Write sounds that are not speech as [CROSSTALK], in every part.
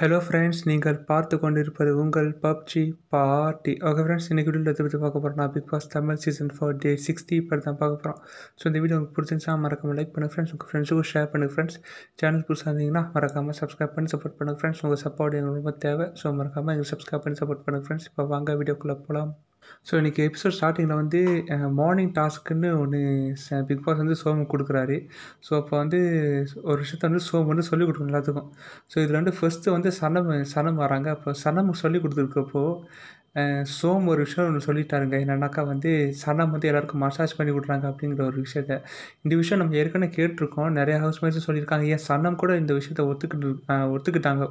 hello friends நீங்கள் பார்த்து கொண்டிருப்பது உங்கள் பப்ஜி பார்ட்டி ஓகே ஃப்ரெண்ட்ஸ் இன்றைக்கி வீடியோ பற்றி பார்க்க நான் Bigg Boss Tamil season four day sixty இப்போ தான் பார்க்க போகிறோம் ஸோ இந்த வீடியோ உங்களுக்கு பிடிச்சிருந்துச்சா மறக்காமல் லைக் பண்ணுங்கள் ஃப்ரெண்ட்ஸ் உங்கள் ஃப்ரெண்ட்ஸுக்கும் ஷேர் பண்ணுங்கள் ஃப்ரெண்ட்ஸ் சேனல் புதுசாக இருந்தீங்கன்னா மறக்காமல் சப்ஸ்கிரைப் பண்ணி சப்போர்ட் பண்ணுங்கள் ஃப்ரெண்ட்ஸ் உங்கள் சப்போர்ட் எங்களுக்கு ரொம்ப தேவை ஸோ மறக்காமல் எங்களுக்கு சப்ஸ்கிரைப் பண்ணி சப்போர்ட் பண்ணுங்கள் ஃப்ரெண்ட்ஸ் இப்போ வாங்க வீடியோக்குள்ளே போகலாம் ஸோ இன்றைக்கி எபிசோட் ஸ்டார்டிங்கில் வந்து மார்னிங் டாஸ்க்குன்னு ஒன்று பிக் பாஸ் வந்து சோமு கொடுக்குறாரு ஸோ அப்போ வந்து ஒரு விஷயத்த வந்து சோமு வந்து சொல்லிக் கொடுக்கணும் எல்லாத்துக்கும் ஸோ இதில் வந்து ஃபஸ்ட்டு வந்து சனம் சனம் வராங்க அப்போ சனம் சொல்லி கொடுத்துருக்கப்போ சோம் ஒரு விஷயம் ஒன்று சொல்லிட்டாருங்க என்னன்னாக்கா வந்து சனம் வந்து எல்லாருக்கும் மசாஜ் பண்ணி கொடுறாங்க அப்படிங்கிற ஒரு விஷயத்த இந்த விஷயம் நம்ம ஏற்கனவே கேட்டிருக்கோம் நிறைய ஹவுஸ் மேட்ஸும் சொல்லியிருக்காங்க ஏன் சனம் கூட இந்த விஷயத்த ஒத்துக்கிட்டு ஒத்துக்கிட்டாங்க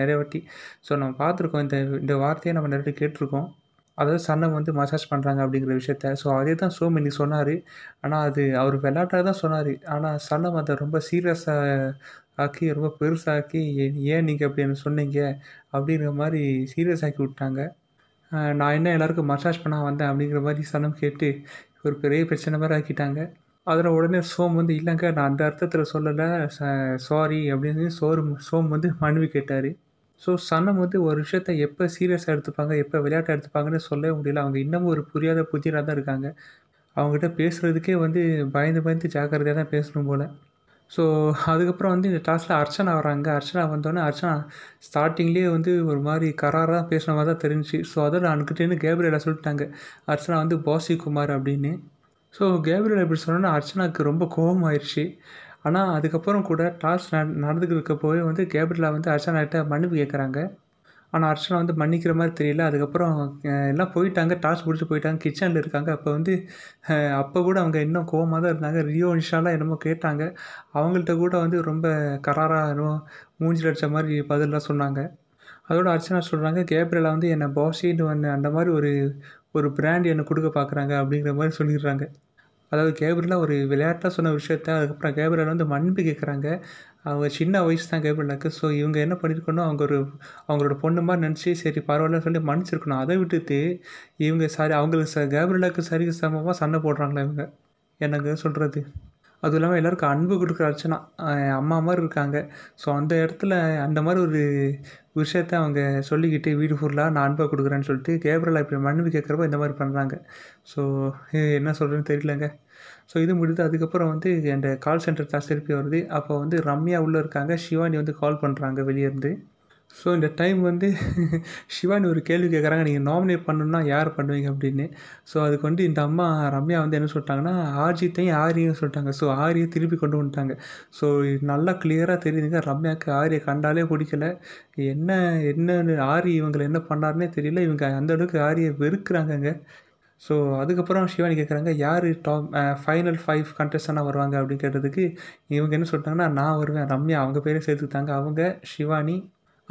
நிறைய வாட்டி ஸோ நம்ம பார்த்துருக்கோம் இந்த இந்த வார்த்தையை நம்ம நிறைய கேட்டிருக்கோம் அதாவது சன்னை வந்து மசாஜ் பண்ணுறாங்க அப்படிங்கிற விஷயத்த ஸோ அதே தான் சோம் இன்னைக்கு சொன்னார் ஆனால் அது அவர் விளையாட்டாக தான் சொன்னார் ஆனால் சன்னம் அதை ரொம்ப சீரியஸாக ஆக்கி ரொம்ப பெருசாக்கி ஏன் நீங்கள் அப்படின்னு சொன்னீங்க அப்படிங்கிற மாதிரி சீரியஸ் ஆக்கி விட்டாங்க நான் என்ன எல்லாருக்கும் மசாஜ் பண்ண வந்தேன் அப்படிங்கிற மாதிரி சனம் கேட்டு ஒரு பெரிய பிரச்சனை மாதிரி ஆக்கிட்டாங்க அதில் உடனே சோம் வந்து இல்லைங்க நான் அந்த அர்த்தத்தில் சொல்லலை சாரி அப்படின்னு சோறு சோம் வந்து மனுவி கேட்டார் ஸோ சனம் வந்து ஒரு விஷயத்தை எப்போ சீரியஸாக எடுத்துப்பாங்க எப்போ விளையாட்டை எடுத்துப்பாங்கன்னு சொல்லவே முடியல அவங்க இன்னமும் ஒரு புரியாத புதிராக தான் இருக்காங்க அவங்ககிட்ட பேசுகிறதுக்கே வந்து பயந்து பயந்து ஜாக்கிரதையாக தான் பேசணும் போல் ஸோ அதுக்கப்புறம் வந்து இந்த டாஸில் அர்ச்சனா வராங்க அர்ச்சனா வந்தோடனே அர்ச்சனா ஸ்டார்டிங்லேயே வந்து ஒரு மாதிரி கராராக பேசின மாதிரி தான் தெரிஞ்சு ஸோ அதோட அன்கிட்டேன்னு கேப்ரியலாக சொல்லிட்டாங்க அர்ச்சனா வந்து பாசி குமார் அப்படின்னு ஸோ கேப்ரியல் எப்படி சொன்னோன்னா அர்ச்சனாவுக்கு ரொம்ப கோபம் ஆயிடுச்சு ஆனால் அதுக்கப்புறம் கூட டாஸ் நடந்துக்கிட்டு போய் வந்து கேபிடலா வந்து அர்ச்சனாகிட்ட மன்னிப்பு கேட்குறாங்க ஆனால் அர்ச்சனா வந்து மன்னிக்கிற மாதிரி தெரியல அதுக்கப்புறம் எல்லாம் போயிட்டாங்க டாஸ் பிடிச்சி போயிட்டாங்க கிச்சனில் இருக்காங்க அப்போ வந்து அப்போ கூட அவங்க இன்னும் கோவமாக தான் இருந்தாங்க ரியோ நிஷாலாம் என்னமோ கேட்டாங்க அவங்கள்ட்ட கூட வந்து ரொம்ப கராராக இருக்கும் மூஞ்சில் அடித்த மாதிரி பதிலாக சொன்னாங்க அதோட அர்ச்சனா சொல்கிறாங்க கேப்ரலா வந்து என்னை பாஷின்னு வந்து அந்த மாதிரி ஒரு ஒரு பிராண்ட் என்னை கொடுக்க பார்க்குறாங்க அப்படிங்கிற மாதிரி சொல்லிடுறாங்க அதாவது கேபிரில் ஒரு விளையாட்டாக சொன்ன விஷயத்த அதுக்கப்புறம் கேபிரில் வந்து மன்னிப்பு கேட்குறாங்க அவங்க சின்ன வயசு தான் கேபிரலாக்கு ஸோ இவங்க என்ன பண்ணியிருக்கணும் அவங்க ஒரு அவங்களோட பொண்ணு மாதிரி நினச்சி சரி பரவாயில்லன்னு சொல்லி மன்னிச்சிருக்கணும் அதை விட்டுட்டு இவங்க சாரி அவங்களுக்கு ச கேபிரலாக்கு சரி சமமாக சண்டை போடுறாங்களே இவங்க எனக்கு சொல்கிறது அதுவும் இல்லாமல் எல்லாேருக்கும் அன்பு கொடுக்குற அர்ச்சனா அம்மா மாதிரி இருக்காங்க ஸோ அந்த இடத்துல அந்த மாதிரி ஒரு விஷயத்த அவங்க சொல்லிக்கிட்டு வீடு ஃபுல்லாக நான் அன்பாக கொடுக்குறேன்னு சொல்லிட்டு கேப்ரலா இப்படி மன்னிப்பு கேட்குறப்ப இந்த மாதிரி பண்ணுறாங்க ஸோ என்ன சொல்கிறேன்னு தெரியலங்க ஸோ இது முடிந்து அதுக்கப்புறம் வந்து அந்த கால் சென்டர் தான் திருப்பி வருது அப்போ வந்து ரம்யா உள்ளே இருக்காங்க சிவானி வந்து கால் பண்ணுறாங்க வெளியேருந்து ஸோ இந்த டைம் வந்து [LAUGHS] சிவானி ஒரு கேள்வி கேட்குறாங்க நீங்கள் நாமினேட் பண்ணணும்னா யார் பண்ணுவீங்க அப்படின்னு ஸோ அதுக்கு வந்து இந்த அம்மா ரம்யா வந்து என்ன சொல்லிட்டாங்கன்னா ஆர்ஜித்தையும் ஆரியும் சொல்லிட்டாங்க ஸோ ஆரியை திருப்பி கொண்டு வந்துட்டாங்க ஸோ நல்லா கிளியராக தெரியுதுங்க ரம்யாவுக்கு ஆரியை கண்டாலே பிடிக்கல என்ன என்ன ஆரி இவங்களை என்ன பண்ணார்னே தெரியல இவங்க அந்தளவுக்கு ஆரியை வெறுக்கிறாங்கங்க ஸோ அதுக்கப்புறம் சிவானி கேட்குறாங்க யார் டாப் ஃபைனல் ஃபைவ் கண்டஸ்டனாக வருவாங்க அப்படின்னு கேட்டதுக்கு இவங்க என்ன சொல்லிட்டாங்கன்னா நான் வருவேன் ரம்யா அவங்க பேரையும் சேர்த்துக்கிட்டாங்க அவங்க சிவானி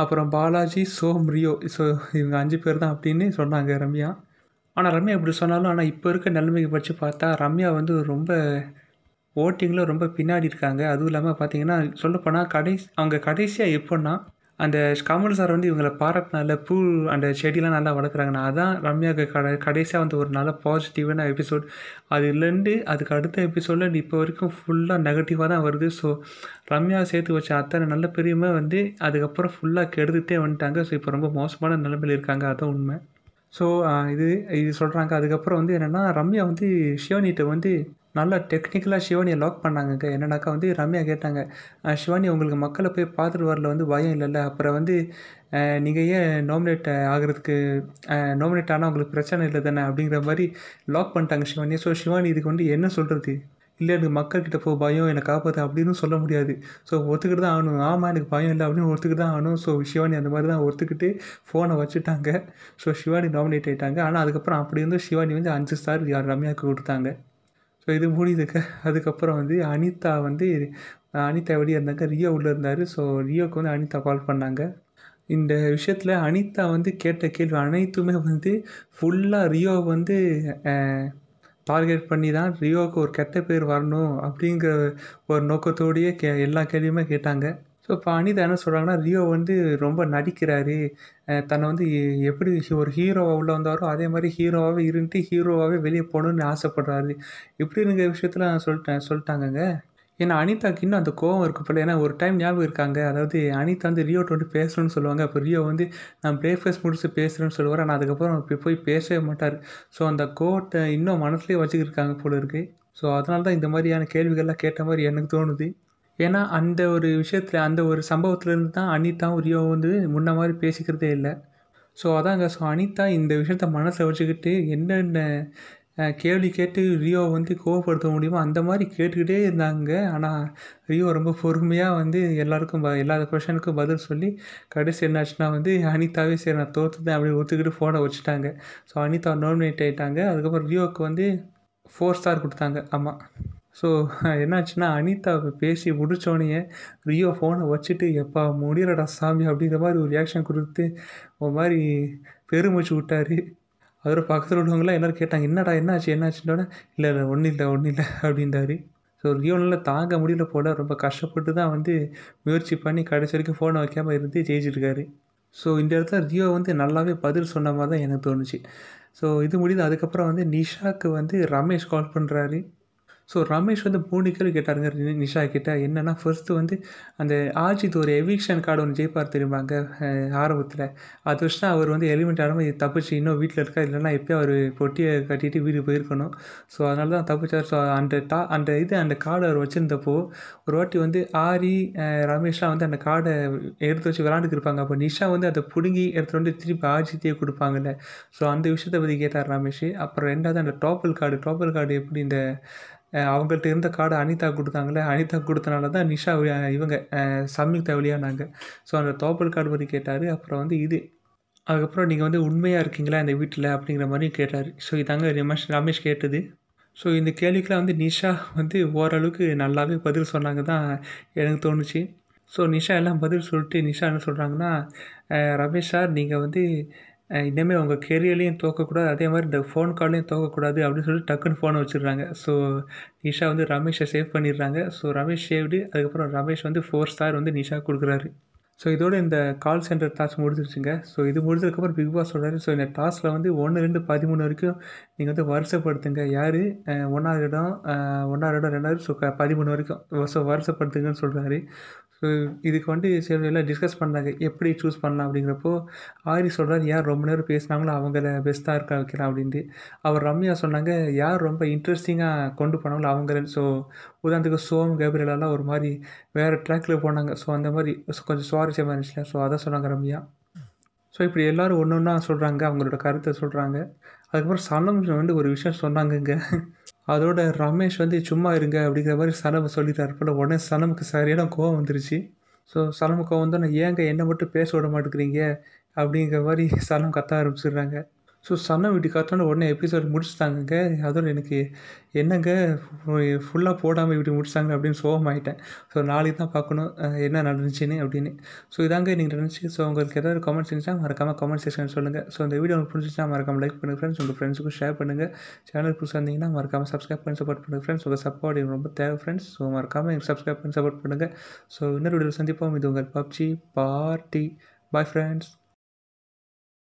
அப்புறம் பாலாஜி சோம் ரியோ ஸோ இவங்க அஞ்சு பேர் தான் அப்படின்னு சொன்னாங்க ரம்யா ஆனால் ரம்யா இப்படி சொன்னாலும் ஆனால் இப்போ இருக்க நிலைமைக்கு பற்றி பார்த்தா ரம்யா வந்து ரொம்ப ஓட்டிங்கில் ரொம்ப பின்னாடி இருக்காங்க அதுவும் இல்லாமல் பார்த்தீங்கன்னா சொல்லப்போனால் கடைசி அவங்க கடைசியாக எப்போன்னா அந்த கமல் சார் வந்து இவங்களை பாராட்டினால பூ அந்த செடியெலாம் நல்லா வளர்க்குறாங்கண்ணா அதான் ரம்யாவுக்கு கடை கடைசியாக வந்து ஒரு நல்ல பாசிட்டிவான எபிசோட் அது இல்லைண்டு அதுக்கு அடுத்த எபிசோடில் இப்போ வரைக்கும் ஃபுல்லாக நெகட்டிவாக தான் வருது ஸோ ரம்யா சேர்த்து வச்ச அத்தனை நல்ல பெரியமே வந்து அதுக்கப்புறம் ஃபுல்லாக கெடுத்துகிட்டே வந்துட்டாங்க ஸோ இப்போ ரொம்ப மோசமான நிலைமையில் இருக்காங்க அதான் உண்மை ஸோ இது இது சொல்கிறாங்க அதுக்கப்புறம் வந்து என்னென்னா ரம்யா வந்து ஷியோனிட்ட வந்து நல்லா டெக்னிக்கலாக சிவானியை லாக் பண்ணாங்க என்னன்னாக்கா வந்து ரம்யா கேட்டாங்க சிவானி உங்களுக்கு மக்களை போய் பார்த்துட்டு வரல வந்து பயம் இல்லைல்ல அப்புறம் வந்து நீங்கள் ஏன் நாமினேட் ஆகிறதுக்கு நாமினேட் ஆனால் உங்களுக்கு பிரச்சனை இல்லை தானே அப்படிங்கிற மாதிரி லாக் பண்ணிட்டாங்க சிவானி ஸோ சிவானி இதுக்கு வந்து என்ன சொல்கிறது இல்லை எனக்கு மக்கள்கிட்ட போ பயம் என்னை காப்பாற்று அப்படின்னு சொல்ல முடியாது ஸோ ஒத்துக்கிட்டு தான் ஆகணும் ஆமாம் எனக்கு பயம் இல்லை அப்படின்னு ஒத்துக்கிட்டு தான் ஆகணும் ஸோ சிவானி அந்த மாதிரி தான் ஒத்துக்கிட்டு ஃபோனை வச்சுட்டாங்க ஸோ சிவானி நாமினேட் ஆகிட்டாங்க ஆனால் அதுக்கப்புறம் அப்படி இருந்தும் சிவானி வந்து அஞ்சு ஸ்டார் யார் ரம்யாவுக்கு கொடுத்தாங்க ஸோ இது முடியுதுக்க அதுக்கப்புறம் வந்து அனிதா வந்து அனிதா எப்படி இருந்தாங்க ரியோ உள்ளே இருந்தார் ஸோ ரியோவுக்கு வந்து அனிதா கால் பண்ணாங்க இந்த விஷயத்தில் அனிதா வந்து கேட்ட கேள்வி அனைத்துமே வந்து ஃபுல்லாக ரியோ வந்து டார்கெட் பண்ணி தான் ரியோவுக்கு ஒரு கெட்ட பேர் வரணும் அப்படிங்கிற ஒரு நோக்கத்தோடையே கே எல்லா கேள்வியுமே கேட்டாங்க ஸோ இப்போ அனிதா என்ன சொல்கிறாங்கன்னா ரியோ வந்து ரொம்ப நடிக்கிறாரு தன்னை வந்து எப்படி ஒரு ஹீரோவாக உள்ளே வந்தாரோ அதே மாதிரி ஹீரோவாகவே இருந்துட்டு ஹீரோவாகவே வெளியே போகணுன்னு ஆசைப்படுறாரு இப்படி இருக்கிற விஷயத்தில் நான் சொல்லிட்டேன் சொல்லிட்டாங்கங்க ஏன்னா அனிதாக்கு இன்னும் அந்த கோவம் இருக்கு போல ஏன்னா ஒரு டைம் ஞாபகம் இருக்காங்க அதாவது அனிதா வந்து ரியோட்டு வந்து பேசணும்னு சொல்லுவாங்க அப்போ ரியோ வந்து நான் பிரேக்ஃபாஸ்ட் முடிச்சு பேசுகிறேன்னு சொல்லுவார் ஆனால் அதுக்கப்புறம் இப்போ போய் பேசவே மாட்டார் ஸோ அந்த கோவத்தை இன்னும் மனசுலேயே வச்சுக்கிருக்காங்க போல இருக்குது ஸோ அதனால தான் இந்த மாதிரியான கேள்விகள்லாம் கேட்ட மாதிரி எனக்கு தோணுது ஏன்னா அந்த ஒரு விஷயத்தில் அந்த ஒரு சம்பவத்துலேருந்து தான் அனிதாவும் உரியோ வந்து முன்ன மாதிரி பேசிக்கிறதே இல்லை ஸோ அதாங்க ஸோ அனிதா இந்த விஷயத்த மனசில் வச்சுக்கிட்டு என்னென்ன கேள்வி கேட்டு ரியோ வந்து கோவப்படுத்த முடியுமோ அந்த மாதிரி கேட்டுக்கிட்டே இருந்தாங்க ஆனால் ரியோ ரொம்ப பொறுமையாக வந்து எல்லாருக்கும் ப எல்லா கொஷனுக்கும் பதில் சொல்லி கடைசி என்னாச்சுன்னா வந்து அனிதாவே சரி நான் தோற்றுதேன் அப்படி ஒத்துக்கிட்டு ஃபோனை வச்சுட்டாங்க ஸோ அனிதா நாமினேட் ஆகிட்டாங்க அதுக்கப்புறம் ரியோவுக்கு வந்து ஃபோர் ஸ்டார் கொடுத்தாங்க ஆமாம் ஸோ [LAUGHS] என்னாச்சுன்னா அனிதா பேசி முடிச்சோனையே ரியோ ஃபோனை வச்சுட்டு எப்பா முடியலடா சாமி அப்படிங்கிற மாதிரி ஒரு ரியாக்ஷன் கொடுத்து ஒரு மாதிரி பெருமிச்சு விட்டார் அவர் பக்கத்தில் உள்ளவங்களாம் எல்லோரும் கேட்டாங்க என்னடா என்னாச்சு என்னாச்சுன்னு இல்லை இல்லை ஒன்றும் இல்லை ஒன்றும் இல்லை அப்படின்றாரு ஸோ ரியோனில் தாங்க முடியல போல் ரொம்ப கஷ்டப்பட்டு தான் வந்து முயற்சி பண்ணி கடைசி வரைக்கும் ஃபோனை வைக்காமல் இருந்து ஜெயிச்சிருக்காரு ஸோ இந்த இடத்துல ரியோ வந்து நல்லாவே பதில் சொன்ன மாதிரி தான் எனக்கு தோணுச்சு ஸோ இது முடியுது அதுக்கப்புறம் வந்து நிஷாக்கு வந்து ரமேஷ் கால் பண்ணுறாரு ஸோ ரமேஷ் வந்து மூணு கேள்வி கேட்டாருங்க நிஷா கிட்ட என்னென்னா ஃபர்ஸ்ட்டு வந்து அந்த ஆஜித் ஒரு எவிக்ஷன் கார்டு ஒன்று ஜெயிப்பார் தெரியுமாங்க ஆரம்பத்தில் அது வச்சுனா அவர் வந்து எலிமெண்ட் ஆடாமல் தப்பிச்சு இன்னும் வீட்டில் இருக்கா இல்லைன்னா எப்போயும் அவர் பொட்டியை கட்டிட்டு வீடு போயிருக்கணும் ஸோ அதனால தான் தப்பிச்சார் ஸோ அந்த டா அந்த இது அந்த கார்டு அவர் வச்சுருந்தப்போ ஒரு வாட்டி வந்து ஆரி ரமேஷ்லாம் வந்து அந்த கார்டை எடுத்து வச்சு விளாண்டுக்கிருப்பாங்க அப்போ நிஷா வந்து அதை பிடுங்கி எடுத்துகிட்டு வந்து திருப்பி ஆஜித்தையே கொடுப்பாங்கல்ல ஸோ அந்த விஷயத்தை பற்றி கேட்டார் ரமேஷ் அப்புறம் ரெண்டாவது அந்த டோப்பல் கார்டு டோப்பல் கார்டு எப்படி இந்த அவங்கள்ட்ட இருந்த கார்டு அனிதா கொடுத்தாங்களே அனிதா கொடுத்தனால தான் நிஷா இவங்க சம்யுக்தா வெளியானாங்க ஸோ அந்த தோப்பல் கார்டு பற்றி கேட்டார் அப்புறம் வந்து இது அதுக்கப்புறம் நீங்கள் வந்து உண்மையாக இருக்கீங்களா இந்த வீட்டில் அப்படிங்கிற மாதிரியும் கேட்டார் ஸோ இதாங்க ரமேஷ் ரமேஷ் கேட்டது ஸோ இந்த கேள்விக்கெலாம் வந்து நிஷா வந்து ஓரளவுக்கு நல்லாவே பதில் சொன்னாங்க தான் எனக்கு தோணுச்சு ஸோ நிஷா எல்லாம் பதில் சொல்லிட்டு நிஷா என்ன சொல்கிறாங்கன்னா ரமேஷ் சார் நீங்கள் வந்து இனிமேல் அவங்க கெரியர்லேயும் தோக்கக்கூடாது அதே மாதிரி இந்த ஃபோன் கால்லையும் தோக்கக்கூடாது அப்படின்னு சொல்லிட்டு டக்குன்னு ஃபோனை வச்சுருக்காங்க ஸோ நிஷா வந்து ரமேஷை சேவ் பண்ணிடுறாங்க ஸோ ரமேஷ் சேவ்டு அதுக்கப்புறம் ரமேஷ் வந்து ஃபோர் ஸ்டார் வந்து நிஷா கொடுக்குறாரு ஸோ இதோட இந்த கால் சென்டர் டாஸ்க் முடிஞ்சிருச்சுங்க ஸோ இது முடிஞ்சதுக்கப்புறம் பிக் பாஸ் சொல்கிறாரு ஸோ இந்த டாஸ்கில் வந்து ஒன்று ரெண்டு பதிமூணு வரைக்கும் நீங்கள் வந்து வருஷப்படுத்துங்க யார் ஒன்றாவது இடம் ஒன்றாவது இடம் ரெண்டாவது ஸோ பதிமூணு வரைக்கும் ஸோ வருஷப்படுத்துங்கன்னு சொல்கிறாரு ஸோ இதுக்கு வந்து சில எல்லாம் டிஸ்கஸ் பண்ணாங்க எப்படி சூஸ் பண்ணலாம் அப்படிங்கிறப்போ ஆரி சொல்கிறார் யார் ரொம்ப நேரம் பேசினாங்களோ அவங்கள பெஸ்ட்டாக இருக்க வைக்கலாம் அப்படின்ட்டு அவர் ரம்யா சொன்னாங்க யார் ரொம்ப இன்ட்ரெஸ்டிங்காக கொண்டு போனாங்களோ அவங்கள ஸோ உதாரணத்துக்கு சோம் கேபிரியலெல்லாம் ஒரு மாதிரி வேறு ட்ராக்கில் போனாங்க ஸோ அந்த மாதிரி கொஞ்சம் சுவாரி சுவாரஸ்யமாக இருந்துச்சுல ஸோ அதை சொன்னாங்க ரம்யா ஸோ இப்படி எல்லோரும் ஒன்று ஒன்றா சொல்கிறாங்க அவங்களோட கருத்தை சொல்கிறாங்க அதுக்கப்புறம் சனம் வந்து ஒரு விஷயம் சொன்னாங்கங்க அதோட ரமேஷ் வந்து சும்மா இருங்க அப்படிங்கிற மாதிரி சனம் சொல்லிட்டாரு போல் உடனே சனமுக்கு சரியான கோவம் வந்துருச்சு ஸோ சனம் கோவம் நான் ஏங்க என்னை மட்டும் பேச விட மாட்டேங்கிறீங்க அப்படிங்கிற மாதிரி சனம் கத்த ஆரம்பிச்சிடுறாங்க ஸோ சன்ன வீட்டு காத்தோட உடனே எபிசோட் முடிச்சுட்டாங்க அதோட எனக்கு என்னங்க ஃபுல்லாக போடாமல் இப்படி முடிச்சாங்க அப்படின்னு சோகமாயிட்டேன் ஸோ நாளைக்கு தான் பார்க்கணும் என்ன நடந்துச்சுன்னு அப்படின்னு ஸோ இதாங்க நீங்கள் நினச்சி ஸோ உங்களுக்கு ஏதாவது கமெண்ட்ஸ் இருந்துச்சா மறக்காமல் கமெண்ட் செக்ஷன் சொல்லுங்கள் ஸோ இந்த வீடியோ உங்களுக்கு பிடிச்சிச்சா மறக்காம லைக் பண்ணுங்கள் ஃப்ரெண்ட்ஸ் உங்கள் ஃப்ரெண்ட்ஸுக்கும் ஷேர் பண்ணுங்கள் சேனல் புதுசாக இருந்தீங்கன்னா மறக்காமல் சப்ஸ்கிரைப் பண்ணி சப்போர்ட் பண்ணுங்கள் ஃப்ரெண்ட்ஸ் உங்கள் சப்போர்ட் எனக்கு ரொம்ப தேவை ஃப்ரெண்ட்ஸ் ஸோ மறக்காமல் எனக்கு சப்ஸ்கிரைப் பண்ணி சப்போர்ட் பண்ணுங்கள் ஸோ இன்னொரு வீடியோ சந்திப்போம் இது உங்கள் பப்ஜி பார்ட்டி பாய் ஃப்ரெண்ட்ஸ்